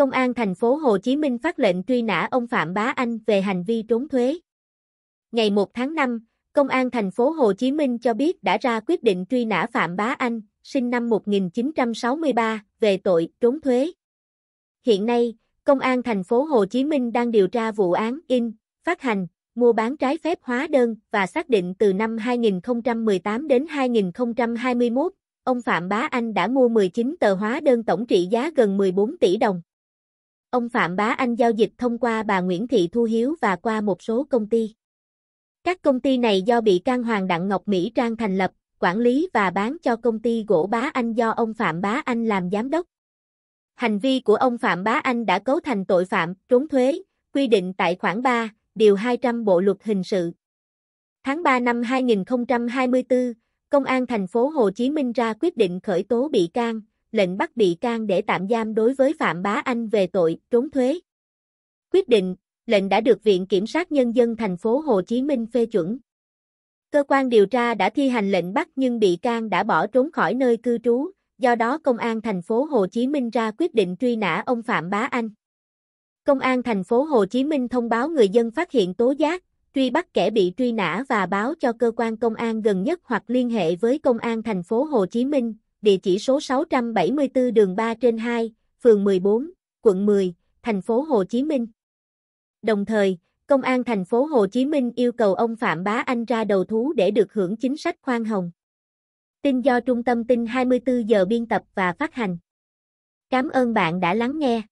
Công an thành phố Hồ Chí Minh phát lệnh truy nã ông Phạm Bá Anh về hành vi trốn thuế. Ngày 1 tháng 5, Công an thành phố Hồ Chí Minh cho biết đã ra quyết định truy nã Phạm Bá Anh, sinh năm 1963, về tội trốn thuế. Hiện nay, Công an thành phố Hồ Chí Minh đang điều tra vụ án in, phát hành, mua bán trái phép hóa đơn và xác định từ năm 2018 đến 2021, ông Phạm Bá Anh đã mua 19 tờ hóa đơn tổng trị giá gần 14 tỷ đồng ông Phạm Bá Anh giao dịch thông qua bà Nguyễn Thị Thu Hiếu và qua một số công ty. Các công ty này do bị can Hoàng Đặng Ngọc Mỹ Trang thành lập, quản lý và bán cho công ty gỗ Bá Anh do ông Phạm Bá Anh làm giám đốc. Hành vi của ông Phạm Bá Anh đã cấu thành tội phạm trốn thuế, quy định tại khoản 3, điều 200 Bộ luật hình sự. Tháng 3 năm 2024, Công an thành phố Hồ Chí Minh ra quyết định khởi tố bị can, lệnh bắt bị can để tạm giam đối với Phạm Bá Anh về tội trốn thuế. Quyết định, lệnh đã được Viện Kiểm sát Nhân dân thành phố Hồ Chí Minh phê chuẩn. Cơ quan điều tra đã thi hành lệnh bắt nhưng bị can đã bỏ trốn khỏi nơi cư trú, do đó Công an thành phố Hồ Chí Minh ra quyết định truy nã ông Phạm Bá Anh. Công an thành phố Hồ Chí Minh thông báo người dân phát hiện tố giác, truy bắt kẻ bị truy nã và báo cho cơ quan công an gần nhất hoặc liên hệ với công an thành phố Hồ Chí Minh, địa chỉ số 674 đường 3 trên 2, phường 14, quận 10, thành phố Hồ Chí Minh. Đồng thời, Công an thành phố Hồ Chí Minh yêu cầu ông Phạm Bá Anh ra đầu thú để được hưởng chính sách khoan hồng. Tin do Trung tâm tin 24 giờ biên tập và phát hành. Cảm ơn bạn đã lắng nghe.